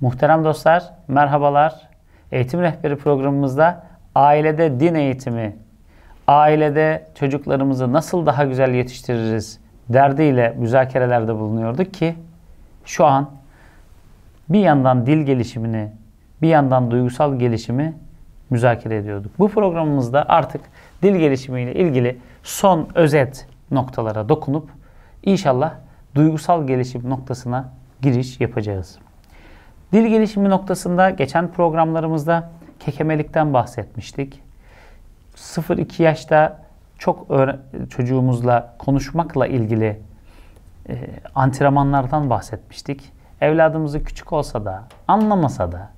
Muhterem dostlar, merhabalar. Eğitim Rehberi programımızda ailede din eğitimi, ailede çocuklarımızı nasıl daha güzel yetiştiririz derdiyle müzakerelerde bulunuyorduk ki şu an bir yandan dil gelişimini, bir yandan duygusal gelişimi müzakere ediyorduk. Bu programımızda artık dil gelişimiyle ilgili son özet noktalara dokunup inşallah duygusal gelişim noktasına giriş yapacağız. Dil gelişimi noktasında geçen programlarımızda kekemelikten bahsetmiştik. 0-2 yaşta çok çocuğumuzla konuşmakla ilgili e, antrenmanlardan bahsetmiştik. Evladımızı küçük olsa da, anlamasa da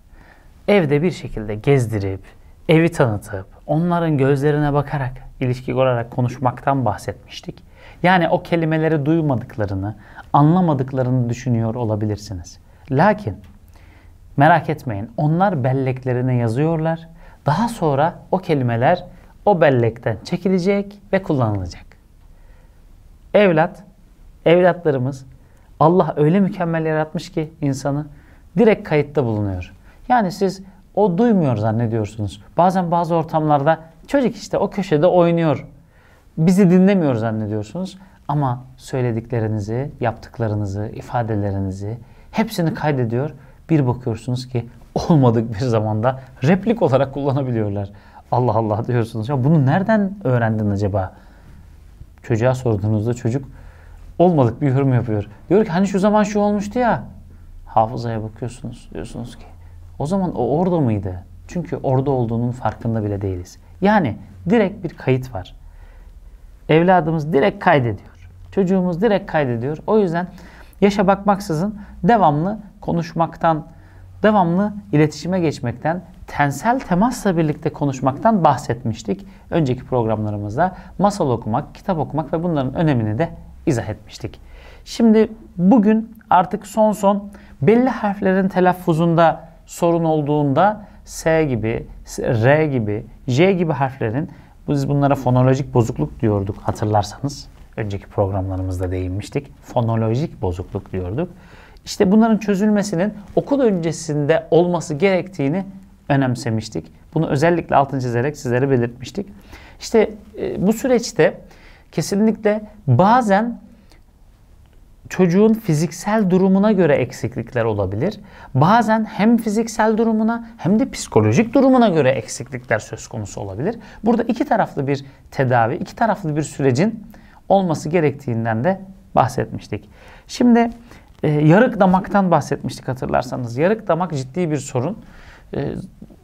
evde bir şekilde gezdirip, evi tanıtıp, onların gözlerine bakarak, ilişki kurarak konuşmaktan bahsetmiştik. Yani o kelimeleri duymadıklarını, anlamadıklarını düşünüyor olabilirsiniz. Lakin Merak etmeyin. Onlar belleklerine yazıyorlar. Daha sonra o kelimeler o bellekten çekilecek ve kullanılacak. Evlat, evlatlarımız Allah öyle mükemmel yaratmış ki insanı direkt kayıtta bulunuyor. Yani siz o duymuyor zannediyorsunuz. Bazen bazı ortamlarda çocuk işte o köşede oynuyor. Bizi dinlemiyor zannediyorsunuz. Ama söylediklerinizi, yaptıklarınızı, ifadelerinizi hepsini kaydediyor bir bakıyorsunuz ki olmadık bir zamanda replik olarak kullanabiliyorlar. Allah Allah diyorsunuz. Ya bunu nereden öğrendin acaba? Çocuğa sorduğunuzda çocuk olmadık bir yorum yapıyor. Diyor ki hani şu zaman şu olmuştu ya. Hafızaya bakıyorsunuz. Diyorsunuz ki o zaman o orada mıydı? Çünkü orada olduğunun farkında bile değiliz. Yani direkt bir kayıt var. Evladımız direkt kaydediyor. Çocuğumuz direkt kaydediyor. O yüzden yaşa bakmaksızın devamlı konuşmaktan, devamlı iletişime geçmekten, tensel temasla birlikte konuşmaktan bahsetmiştik. Önceki programlarımızda masal okumak, kitap okumak ve bunların önemini de izah etmiştik. Şimdi bugün artık son son belli harflerin telaffuzunda sorun olduğunda S gibi, R gibi, J gibi harflerin biz bunlara fonolojik bozukluk diyorduk hatırlarsanız. Önceki programlarımızda değinmiştik. Fonolojik bozukluk diyorduk. İşte bunların çözülmesinin okul öncesinde olması gerektiğini önemsemiştik. Bunu özellikle altını çizerek sizlere belirtmiştik. İşte e, bu süreçte kesinlikle bazen çocuğun fiziksel durumuna göre eksiklikler olabilir. Bazen hem fiziksel durumuna hem de psikolojik durumuna göre eksiklikler söz konusu olabilir. Burada iki taraflı bir tedavi, iki taraflı bir sürecin olması gerektiğinden de bahsetmiştik. Şimdi e, yarık damaktan bahsetmiştik hatırlarsanız. Yarık damak ciddi bir sorun. E,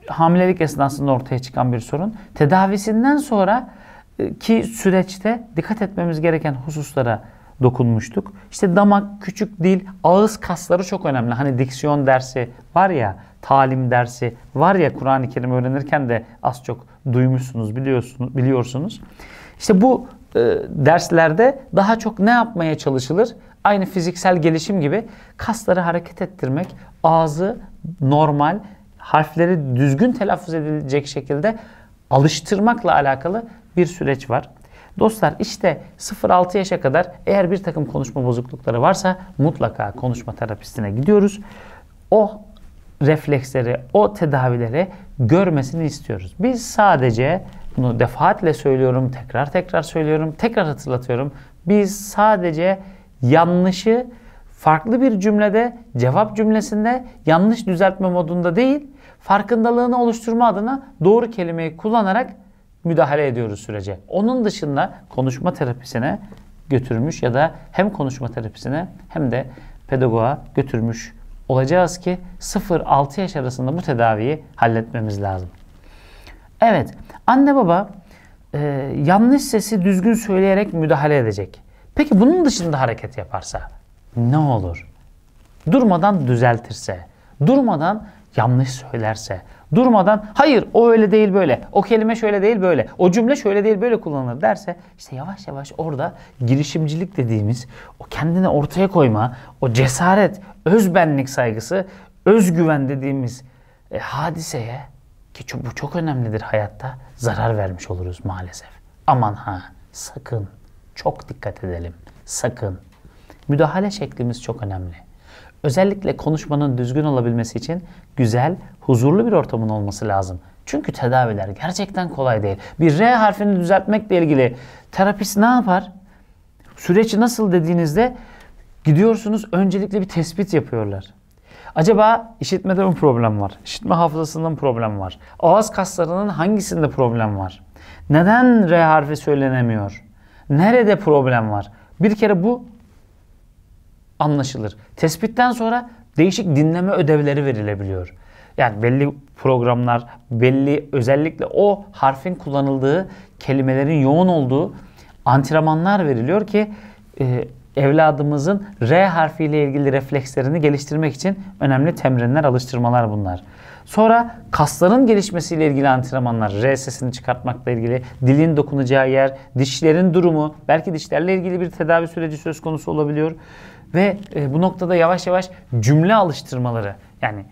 hamilelik esnasında ortaya çıkan bir sorun. Tedavisinden sonra e, ki süreçte dikkat etmemiz gereken hususlara dokunmuştuk. İşte damak, küçük dil, ağız kasları çok önemli. Hani diksiyon dersi var ya, talim dersi var ya Kur'an-ı Kerim öğrenirken de az çok duymuşsunuz, biliyorsunuz. biliyorsunuz. İşte bu e, derslerde daha çok ne yapmaya çalışılır? Aynı fiziksel gelişim gibi kasları hareket ettirmek, ağzı normal, harfleri düzgün telaffuz edilecek şekilde alıştırmakla alakalı bir süreç var. Dostlar işte 0-6 yaşa kadar eğer bir takım konuşma bozuklukları varsa mutlaka konuşma terapistine gidiyoruz. O refleksleri, o tedavileri görmesini istiyoruz. Biz sadece bunu defaatle söylüyorum, tekrar tekrar söylüyorum, tekrar hatırlatıyorum. Biz sadece yanlışı farklı bir cümlede, cevap cümlesinde yanlış düzeltme modunda değil, farkındalığını oluşturma adına doğru kelimeyi kullanarak müdahale ediyoruz sürece. Onun dışında konuşma terapisine götürmüş ya da hem konuşma terapisine hem de pedagoğa götürmüş olacağız ki 0-6 yaş arasında bu tedaviyi halletmemiz lazım. Evet, anne baba e, yanlış sesi düzgün söyleyerek müdahale edecek. Peki bunun dışında hareket yaparsa ne olur? Durmadan düzeltirse, durmadan yanlış söylerse, durmadan hayır o öyle değil böyle, o kelime şöyle değil böyle, o cümle şöyle değil böyle kullanılır derse işte yavaş yavaş orada girişimcilik dediğimiz o kendini ortaya koyma, o cesaret, özbenlik saygısı, özgüven dediğimiz e, hadiseye ki bu çok önemlidir hayatta zarar vermiş oluruz maalesef. Aman ha sakın çok dikkat edelim. Sakın. Müdahale şeklimiz çok önemli. Özellikle konuşmanın düzgün olabilmesi için güzel, huzurlu bir ortamın olması lazım. Çünkü tedaviler gerçekten kolay değil. Bir R harfini düzeltmekle ilgili terapist ne yapar? Süreç nasıl dediğinizde gidiyorsunuz öncelikle bir tespit yapıyorlar. Acaba işitmede mi problem var? İşitme hafızasında mı problem var? Ağız kaslarının hangisinde problem var? Neden R harfi söylenemiyor? Nerede problem var? Bir kere bu anlaşılır. Tespitten sonra değişik dinleme ödevleri verilebiliyor. Yani belli programlar, belli özellikle o harfin kullanıldığı, kelimelerin yoğun olduğu antrenmanlar veriliyor ki e, evladımızın R harfiyle ilgili reflekslerini geliştirmek için önemli temrinler, alıştırmalar bunlar. Sonra kasların gelişmesiyle ilgili antrenmanlar, R çıkartmakla ilgili, dilin dokunacağı yer, dişlerin durumu, belki dişlerle ilgili bir tedavi süreci söz konusu olabiliyor. Ve e, bu noktada yavaş yavaş cümle alıştırmaları yani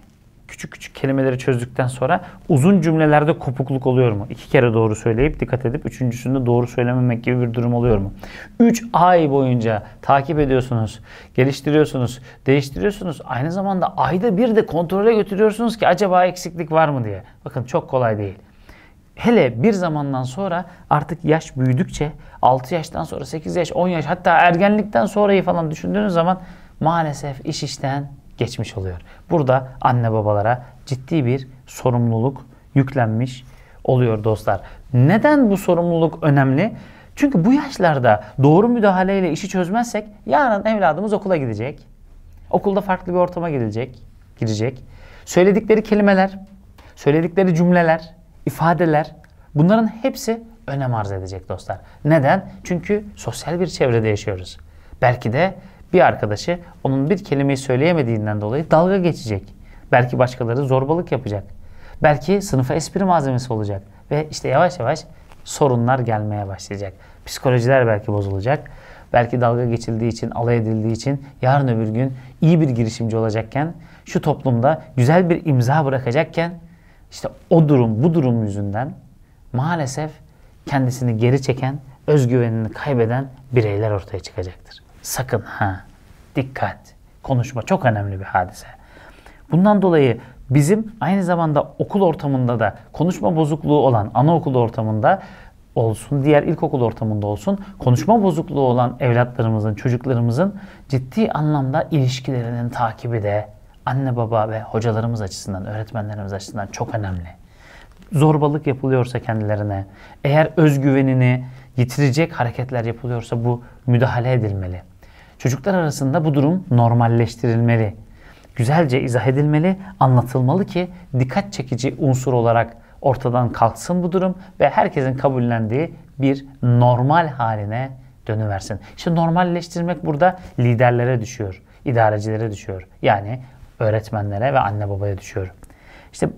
küçük küçük kelimeleri çözdükten sonra uzun cümlelerde kopukluk oluyor mu? İki kere doğru söyleyip dikkat edip üçüncüsünde doğru söylememek gibi bir durum oluyor mu? Üç ay boyunca takip ediyorsunuz, geliştiriyorsunuz, değiştiriyorsunuz. Aynı zamanda ayda bir de kontrole götürüyorsunuz ki acaba eksiklik var mı diye. Bakın çok kolay değil. Hele bir zamandan sonra artık yaş büyüdükçe 6 yaştan sonra 8 yaş 10 yaş hatta ergenlikten sonrayı falan düşündüğünüz zaman maalesef iş işten geçmiş oluyor. Burada anne babalara ciddi bir sorumluluk yüklenmiş oluyor dostlar. Neden bu sorumluluk önemli? Çünkü bu yaşlarda doğru müdahaleyle işi çözmezsek yarın evladımız okula gidecek. Okulda farklı bir ortama gidecek, girecek. Söyledikleri kelimeler, söyledikleri cümleler, ifadeler bunların hepsi önem arz edecek dostlar. Neden? Çünkü sosyal bir çevrede yaşıyoruz. Belki de bir arkadaşı onun bir kelimeyi söyleyemediğinden dolayı dalga geçecek. Belki başkaları zorbalık yapacak. Belki sınıfa espri malzemesi olacak. Ve işte yavaş yavaş sorunlar gelmeye başlayacak. Psikolojiler belki bozulacak. Belki dalga geçildiği için, alay edildiği için yarın öbür gün iyi bir girişimci olacakken, şu toplumda güzel bir imza bırakacakken işte o durum, bu durum yüzünden maalesef kendisini geri çeken, özgüvenini kaybeden bireyler ortaya çıkacaktır. Sakın ha. Dikkat. Konuşma çok önemli bir hadise. Bundan dolayı bizim aynı zamanda okul ortamında da konuşma bozukluğu olan anaokul ortamında olsun, diğer ilkokul ortamında olsun konuşma bozukluğu olan evlatlarımızın, çocuklarımızın ciddi anlamda ilişkilerinin takibi de anne baba ve hocalarımız açısından, öğretmenlerimiz açısından çok önemli. Zorbalık yapılıyorsa kendilerine, eğer özgüvenini yitirecek hareketler yapılıyorsa bu müdahale edilmeli. Çocuklar arasında bu durum normalleştirilmeli. Güzelce izah edilmeli, anlatılmalı ki dikkat çekici unsur olarak ortadan kalksın bu durum ve herkesin kabullendiği bir normal haline dönüversin. İşte normalleştirmek burada liderlere düşüyor, idarecilere düşüyor. Yani öğretmenlere ve anne babaya düşüyor. İşte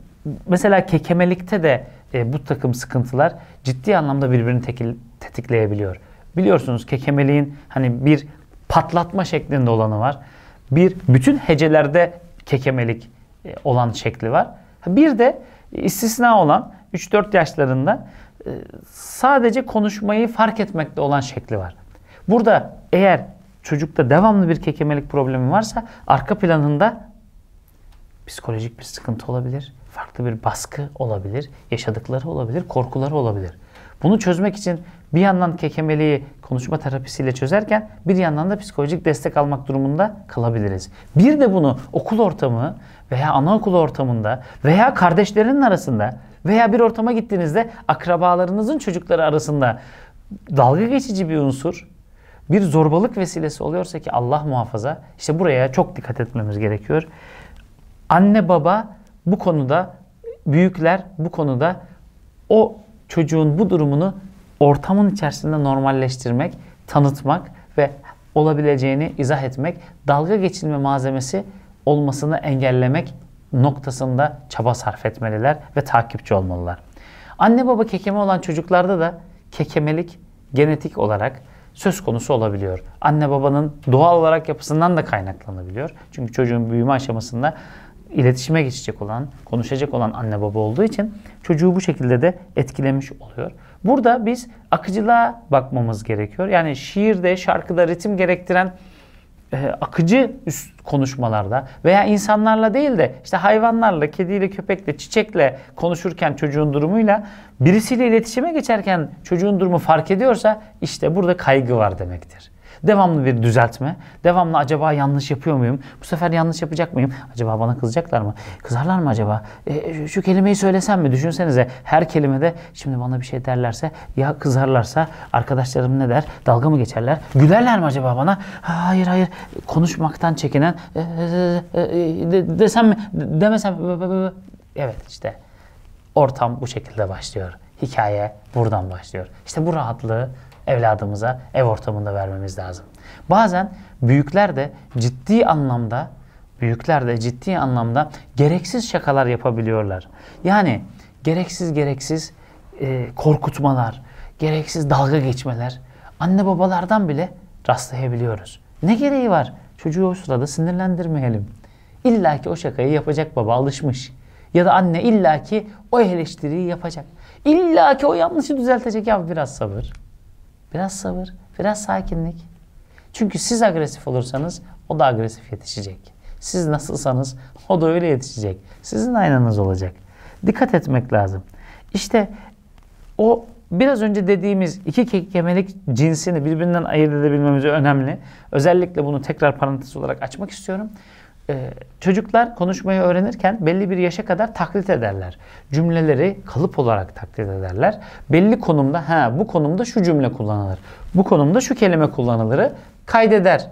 mesela kekemelikte de e, bu takım sıkıntılar ciddi anlamda birbirini tetikleyebiliyor. Biliyorsunuz kekemeliğin hani bir patlatma şeklinde olanı var. Bir bütün hecelerde kekemelik e, olan şekli var. Bir de istisna olan 3-4 yaşlarında e, sadece konuşmayı fark etmekte olan şekli var. Burada eğer çocukta devamlı bir kekemelik problemi varsa arka planında psikolojik bir sıkıntı olabilir. Farklı bir baskı olabilir. Yaşadıkları olabilir. Korkuları olabilir. Bunu çözmek için bir yandan kekemeliği konuşma terapisiyle çözerken bir yandan da psikolojik destek almak durumunda kalabiliriz. Bir de bunu okul ortamı veya anaokul ortamında veya kardeşlerinin arasında veya bir ortama gittiğinizde akrabalarınızın çocukları arasında dalga geçici bir unsur bir zorbalık vesilesi oluyorsa ki Allah muhafaza işte buraya çok dikkat etmemiz gerekiyor. Anne baba bu konuda büyükler bu konuda o çocuğun bu durumunu ortamın içerisinde normalleştirmek, tanıtmak ve olabileceğini izah etmek, dalga geçilme malzemesi olmasını engellemek noktasında çaba sarf etmeliler ve takipçi olmalılar. Anne baba kekeme olan çocuklarda da kekemelik genetik olarak söz konusu olabiliyor. Anne babanın doğal olarak yapısından da kaynaklanabiliyor. Çünkü çocuğun büyüme aşamasında iletişime geçecek olan, konuşacak olan anne baba olduğu için çocuğu bu şekilde de etkilemiş oluyor. Burada biz akıcılığa bakmamız gerekiyor. Yani şiirde, şarkıda ritim gerektiren e, akıcı üst konuşmalarda veya insanlarla değil de işte hayvanlarla, kediyle, köpekle, çiçekle konuşurken çocuğun durumuyla birisiyle iletişime geçerken çocuğun durumu fark ediyorsa işte burada kaygı var demektir. Devamlı bir düzeltme. Devamlı acaba yanlış yapıyor muyum? Bu sefer yanlış yapacak mıyım? Acaba bana kızacaklar mı? Kızarlar mı acaba? E, şu kelimeyi söylesem mi? Düşünsenize her kelimede şimdi bana bir şey derlerse ya kızarlarsa arkadaşlarım ne der? Dalga mı geçerler? Gülerler mi acaba bana? Hayır hayır konuşmaktan çekinen e, e, e, desem mi? Demesem Evet işte ortam bu şekilde başlıyor. Hikaye buradan başlıyor. İşte bu rahatlığı evladımıza ev ortamında vermemiz lazım. Bazen büyükler de ciddi anlamda büyükler de ciddi anlamda gereksiz şakalar yapabiliyorlar. Yani gereksiz gereksiz e, korkutmalar, gereksiz dalga geçmeler anne babalardan bile rastlayabiliyoruz. Ne gereği var? Çocuğu o sırada sinirlendirmeyelim. İlla ki o şakayı yapacak baba alışmış. Ya da anne illa ki o eleştiriyi yapacak. İlla ki o yanlışı düzeltecek ya biraz sabır. Biraz sabır, biraz sakinlik. Çünkü siz agresif olursanız o da agresif yetişecek. Siz nasılsanız o da öyle yetişecek. Sizin aynanız olacak. Dikkat etmek lazım. İşte o biraz önce dediğimiz iki kekemelik cinsini birbirinden ayırt edebilmemiz önemli. Özellikle bunu tekrar parantez olarak açmak istiyorum e, çocuklar konuşmayı öğrenirken belli bir yaşa kadar taklit ederler. Cümleleri kalıp olarak taklit ederler. Belli konumda ha bu konumda şu cümle kullanılır. Bu konumda şu kelime kullanılırı kaydeder.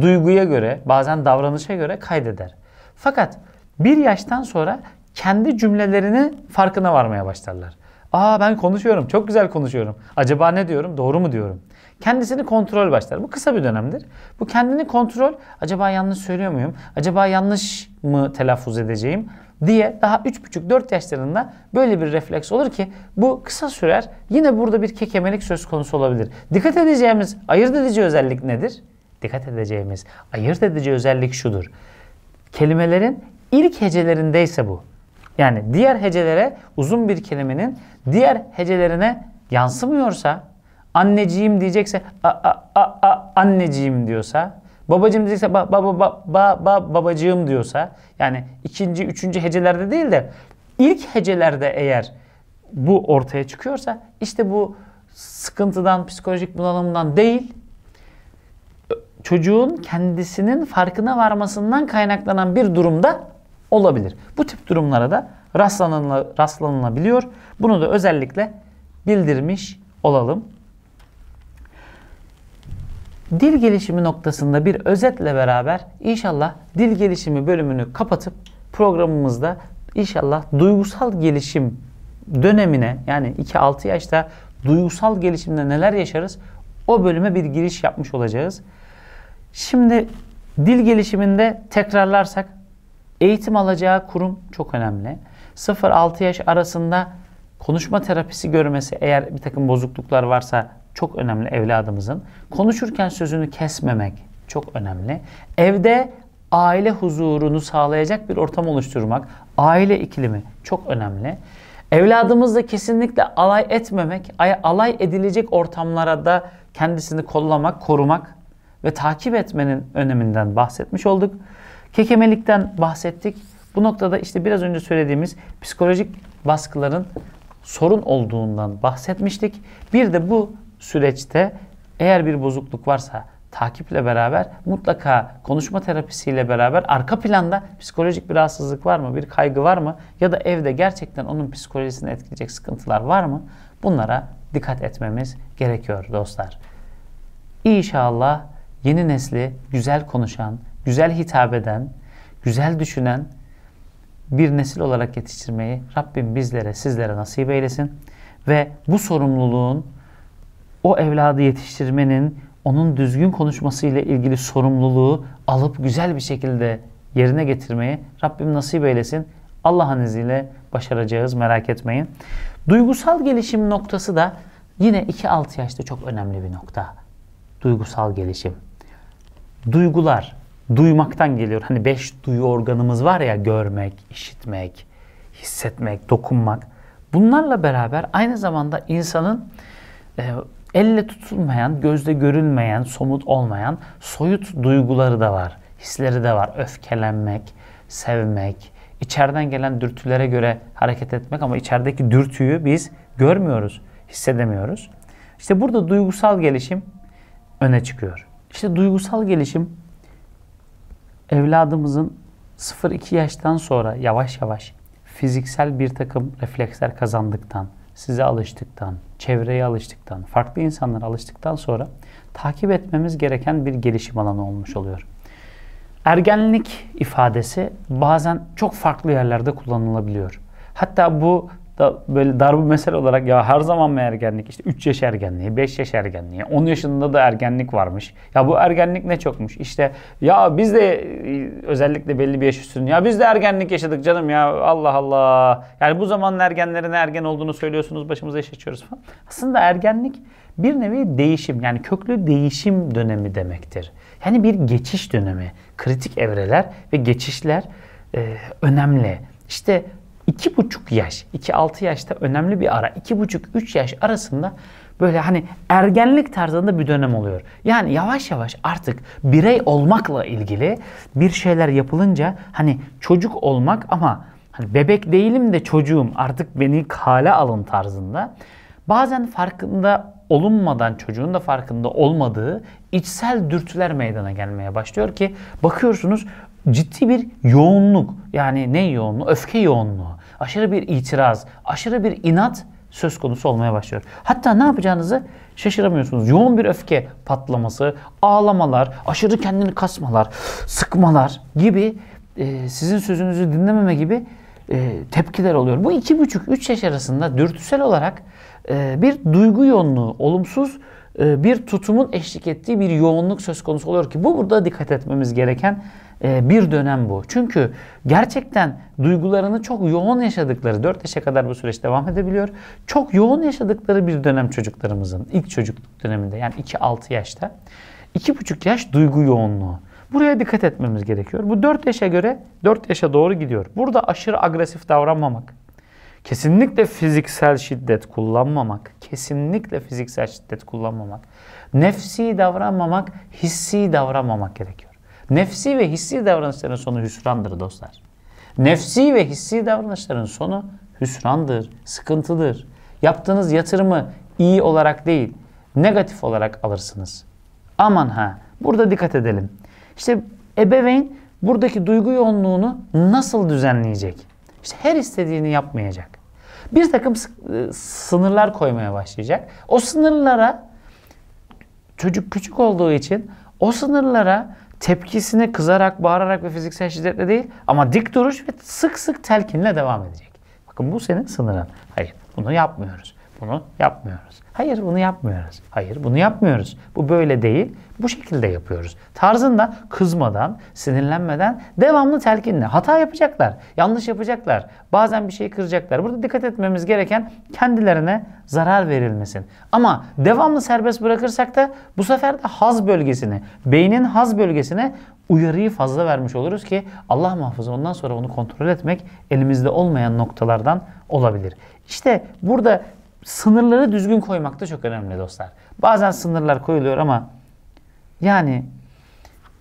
Duyguya göre, bazen davranışa göre kaydeder. Fakat bir yaştan sonra kendi cümlelerini farkına varmaya başlarlar. Aa ben konuşuyorum, çok güzel konuşuyorum. Acaba ne diyorum, doğru mu diyorum? Kendisini kontrol başlar. Bu kısa bir dönemdir. Bu kendini kontrol, acaba yanlış söylüyor muyum? Acaba yanlış mı telaffuz edeceğim? diye daha 3,5-4 yaşlarında böyle bir refleks olur ki bu kısa sürer. Yine burada bir kekemelik söz konusu olabilir. Dikkat edeceğimiz, ayırt edici özellik nedir? Dikkat edeceğimiz, ayırt edici özellik şudur. Kelimelerin ilk hecelerindeyse bu. Yani diğer hecelere uzun bir kelimenin diğer hecelerine yansımıyorsa anneciğim diyecekse a, a, a, a, anneciğim diyorsa, babacığım diyecekse ba, ba, ba, ba, ba, ba, babacığım diyorsa yani ikinci, üçüncü hecelerde değil de ilk hecelerde eğer bu ortaya çıkıyorsa işte bu sıkıntıdan, psikolojik bunalımdan değil çocuğun kendisinin farkına varmasından kaynaklanan bir durumda olabilir. Bu tip durumlara da rastlanıla rastlanılabiliyor. Bunu da özellikle bildirmiş olalım dil gelişimi noktasında bir özetle beraber inşallah dil gelişimi bölümünü kapatıp programımızda inşallah duygusal gelişim dönemine yani 2-6 yaşta duygusal gelişimde neler yaşarız o bölüme bir giriş yapmış olacağız. Şimdi dil gelişiminde tekrarlarsak eğitim alacağı kurum çok önemli. 0-6 yaş arasında konuşma terapisi görmesi eğer bir takım bozukluklar varsa çok önemli evladımızın. Konuşurken sözünü kesmemek çok önemli. Evde aile huzurunu sağlayacak bir ortam oluşturmak, aile iklimi çok önemli. Evladımızla kesinlikle alay etmemek, alay edilecek ortamlara da kendisini kollamak, korumak ve takip etmenin öneminden bahsetmiş olduk. Kekemelikten bahsettik. Bu noktada işte biraz önce söylediğimiz psikolojik baskıların sorun olduğundan bahsetmiştik. Bir de bu süreçte eğer bir bozukluk varsa takiple beraber mutlaka konuşma terapisiyle beraber arka planda psikolojik bir rahatsızlık var mı, bir kaygı var mı ya da evde gerçekten onun psikolojisini etkileyecek sıkıntılar var mı? Bunlara dikkat etmemiz gerekiyor dostlar. İnşallah yeni nesli güzel konuşan, güzel hitap eden, güzel düşünen bir nesil olarak yetiştirmeyi Rabbim bizlere, sizlere nasip eylesin. Ve bu sorumluluğun o evladı yetiştirmenin onun düzgün konuşmasıyla ilgili sorumluluğu alıp güzel bir şekilde yerine getirmeyi Rabbim nasip eylesin. Allah'ın izniyle başaracağız merak etmeyin. Duygusal gelişim noktası da yine 2-6 yaşta çok önemli bir nokta. Duygusal gelişim. Duygular duymaktan geliyor. Hani 5 duyu organımız var ya görmek, işitmek, hissetmek, dokunmak. Bunlarla beraber aynı zamanda insanın e, Elle tutulmayan, gözde görülmeyen, somut olmayan soyut duyguları da var. Hisleri de var. Öfkelenmek, sevmek, içeriden gelen dürtülere göre hareket etmek ama içerideki dürtüyü biz görmüyoruz, hissedemiyoruz. İşte burada duygusal gelişim öne çıkıyor. İşte duygusal gelişim evladımızın 0-2 yaştan sonra yavaş yavaş fiziksel bir takım refleksler kazandıktan, size alıştıktan, çevreye alıştıktan, farklı insanlara alıştıktan sonra takip etmemiz gereken bir gelişim alanı olmuş oluyor. Ergenlik ifadesi bazen çok farklı yerlerde kullanılabiliyor. Hatta bu da böyle dar bir mesele olarak ya her zaman mı ergenlik? İşte 3 yaş ergenliği, 5 yaş ergenliği, 10 yaşında da ergenlik varmış. Ya bu ergenlik ne çokmuş? İşte ya biz de e, özellikle belli bir yaş üstünün ya biz de ergenlik yaşadık canım ya Allah Allah. Yani bu zamanın ergenlerin ergen olduğunu söylüyorsunuz başımıza iş açıyoruz falan. Aslında ergenlik bir nevi değişim yani köklü değişim dönemi demektir. Yani bir geçiş dönemi. Kritik evreler ve geçişler e, önemli. İşte 2,5 yaş, 2-6 yaşta önemli bir ara. 2,5-3 yaş arasında böyle hani ergenlik tarzında bir dönem oluyor. Yani yavaş yavaş artık birey olmakla ilgili bir şeyler yapılınca hani çocuk olmak ama hani bebek değilim de çocuğum artık beni kale alın tarzında bazen farkında olunmadan çocuğun da farkında olmadığı içsel dürtüler meydana gelmeye başlıyor ki bakıyorsunuz ciddi bir yoğunluk yani ne yoğunluğu? Öfke yoğunluğu, aşırı bir itiraz, aşırı bir inat söz konusu olmaya başlıyor. Hatta ne yapacağınızı şaşıramıyorsunuz. Yoğun bir öfke patlaması, ağlamalar, aşırı kendini kasmalar, sıkmalar gibi e, sizin sözünüzü dinlememe gibi e, tepkiler oluyor. Bu iki buçuk üç yaş arasında dürtüsel olarak e, bir duygu yoğunluğu, olumsuz e, bir tutumun eşlik ettiği bir yoğunluk söz konusu oluyor ki bu burada dikkat etmemiz gereken e, bir dönem bu. Çünkü gerçekten duygularını çok yoğun yaşadıkları, 4 yaşa kadar bu süreç devam edebiliyor. Çok yoğun yaşadıkları bir dönem çocuklarımızın ilk çocukluk döneminde yani 2-6 yaşta. 2,5 yaş duygu yoğunluğu. Buraya dikkat etmemiz gerekiyor. Bu 4 yaşa göre 4 yaşa doğru gidiyor. Burada aşırı agresif davranmamak, Kesinlikle fiziksel şiddet kullanmamak, kesinlikle fiziksel şiddet kullanmamak, nefsi davranmamak, hissi davranmamak gerekiyor. Nefsi ve hissi davranışların sonu hüsrandır dostlar. Nefsi ve hissi davranışların sonu hüsrandır, sıkıntıdır. Yaptığınız yatırımı iyi olarak değil, negatif olarak alırsınız. Aman ha, burada dikkat edelim. İşte ebeveyn buradaki duygu yoğunluğunu nasıl düzenleyecek? İşte her istediğini yapmayacak bir takım e, sınırlar koymaya başlayacak. O sınırlara çocuk küçük olduğu için o sınırlara tepkisini kızarak, bağırarak ve fiziksel şiddetle değil ama dik duruş ve sık sık telkinle devam edecek. Bakın bu senin sınırın. Hayır bunu yapmıyoruz. Bunu yapmıyoruz. Hayır bunu yapmıyoruz. Hayır bunu yapmıyoruz. Bu böyle değil. Bu şekilde yapıyoruz. Tarzında kızmadan, sinirlenmeden, devamlı telkinle. Hata yapacaklar. Yanlış yapacaklar. Bazen bir şey kıracaklar. Burada dikkat etmemiz gereken kendilerine zarar verilmesin. Ama devamlı serbest bırakırsak da bu sefer de haz bölgesini, beynin haz bölgesine uyarıyı fazla vermiş oluruz ki Allah muhafaza ondan sonra onu kontrol etmek elimizde olmayan noktalardan olabilir. İşte burada sınırları düzgün koymak da çok önemli dostlar. Bazen sınırlar koyuluyor ama yani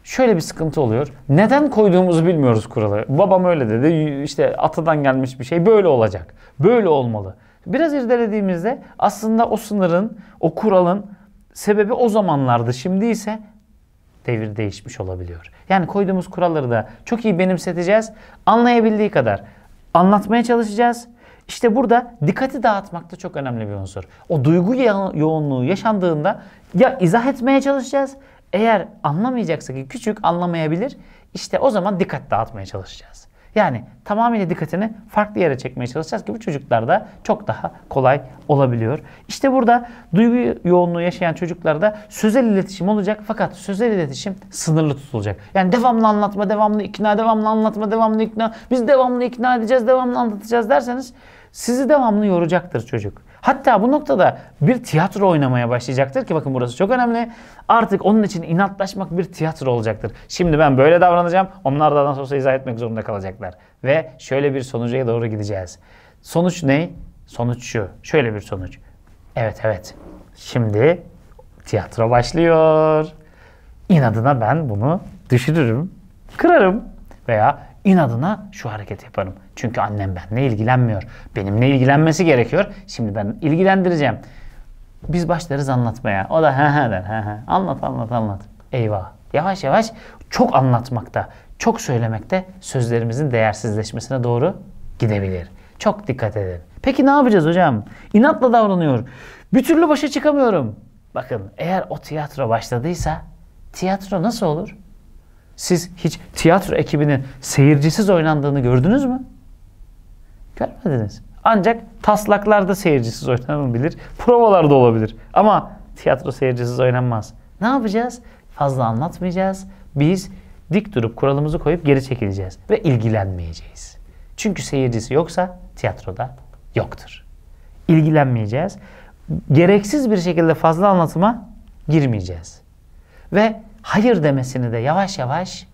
şöyle bir sıkıntı oluyor. Neden koyduğumuzu bilmiyoruz kuralı. Babam öyle dedi. İşte atadan gelmiş bir şey böyle olacak. Böyle olmalı. Biraz irdelediğimizde aslında o sınırın, o kuralın sebebi o zamanlardı. Şimdi ise devir değişmiş olabiliyor. Yani koyduğumuz kuralları da çok iyi benimseteceğiz. Anlayabildiği kadar anlatmaya çalışacağız işte burada dikkati dağıtmak da çok önemli bir unsur. O duygu yoğunluğu yaşandığında ya izah etmeye çalışacağız. Eğer anlamayacaksa ki küçük anlamayabilir. İşte o zaman dikkat dağıtmaya çalışacağız. Yani tamamıyla dikkatini farklı yere çekmeye çalışacağız ki bu çocuklarda çok daha kolay olabiliyor. İşte burada duygu yoğunluğu yaşayan çocuklarda sözel iletişim olacak fakat sözel iletişim sınırlı tutulacak. Yani devamlı anlatma, devamlı ikna, devamlı anlatma, devamlı ikna, biz devamlı ikna edeceğiz, devamlı anlatacağız derseniz sizi devamlı yoracaktır çocuk. Hatta bu noktada bir tiyatro oynamaya başlayacaktır ki bakın burası çok önemli. Artık onun için inatlaşmak bir tiyatro olacaktır. Şimdi ben böyle davranacağım. Onlar da nasıl olsa izah etmek zorunda kalacaklar. Ve şöyle bir sonuca doğru gideceğiz. Sonuç ne? Sonuç şu. Şöyle bir sonuç. Evet evet. Şimdi tiyatro başlıyor. İnadına ben bunu düşürürüm, kırarım veya inadına şu hareket yaparım. Çünkü annem benimle ilgilenmiyor. Benimle ilgilenmesi gerekiyor. Şimdi ben ilgilendireceğim. Biz başlarız anlatmaya. O da he he der. He he. Anlat anlat anlat. Eyvah. Yavaş yavaş çok anlatmakta, çok söylemekte sözlerimizin değersizleşmesine doğru gidebilir. Çok dikkat edin. Peki ne yapacağız hocam? İnatla davranıyor. Bir türlü başa çıkamıyorum. Bakın eğer o tiyatro başladıysa tiyatro nasıl olur? Siz hiç tiyatro ekibinin seyircisiz oynandığını gördünüz mü? Görmediniz. Ancak taslaklarda seyircisiz oynanabilir. Provalarda olabilir. Ama tiyatro seyircisiz oynanmaz. Ne yapacağız? Fazla anlatmayacağız. Biz dik durup kuralımızı koyup geri çekileceğiz. Ve ilgilenmeyeceğiz. Çünkü seyircisi yoksa tiyatroda yoktur. İlgilenmeyeceğiz. Gereksiz bir şekilde fazla anlatıma girmeyeceğiz. Ve hayır demesini de yavaş yavaş,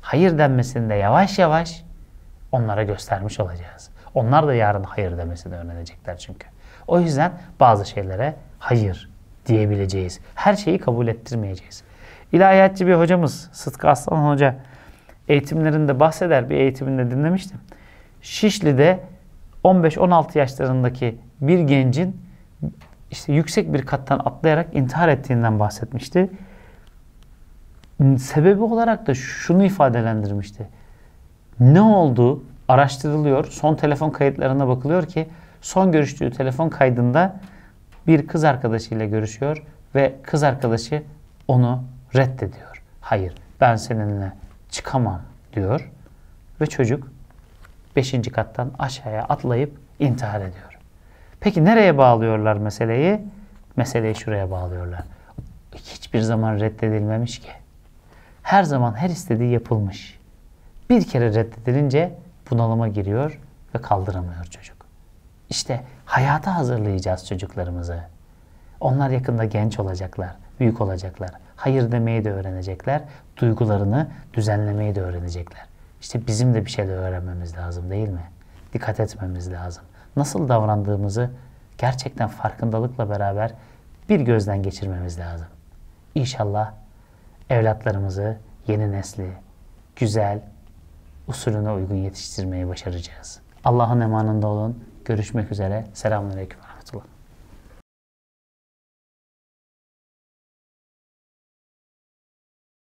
hayır denmesini de yavaş yavaş onlara göstermiş olacağız. Onlar da yarın hayır demesini öğrenecekler çünkü. O yüzden bazı şeylere hayır diyebileceğiz. Her şeyi kabul ettirmeyeceğiz. İlahiyatçı bir hocamız Sıtkı Aslan Hoca eğitimlerinde bahseder. Bir eğitiminde dinlemiştim. Şişli'de 15-16 yaşlarındaki bir gencin işte yüksek bir kattan atlayarak intihar ettiğinden bahsetmişti sebebi olarak da şunu ifadelendirmişti. Ne oldu? Araştırılıyor. Son telefon kayıtlarına bakılıyor ki son görüştüğü telefon kaydında bir kız arkadaşıyla görüşüyor ve kız arkadaşı onu reddediyor. Hayır ben seninle çıkamam diyor ve çocuk 5. kattan aşağıya atlayıp intihar ediyor. Peki nereye bağlıyorlar meseleyi? Meseleyi şuraya bağlıyorlar. Hiçbir zaman reddedilmemiş ki her zaman her istediği yapılmış. Bir kere reddedilince bunalıma giriyor ve kaldıramıyor çocuk. İşte hayata hazırlayacağız çocuklarımızı. Onlar yakında genç olacaklar, büyük olacaklar. Hayır demeyi de öğrenecekler, duygularını düzenlemeyi de öğrenecekler. İşte bizim de bir şeyler öğrenmemiz lazım değil mi? Dikkat etmemiz lazım. Nasıl davrandığımızı gerçekten farkındalıkla beraber bir gözden geçirmemiz lazım. İnşallah evlatlarımızı, yeni nesli güzel, usulüne uygun yetiştirmeyi başaracağız. Allah'ın emanında olun. Görüşmek üzere. Selamünaleyküm.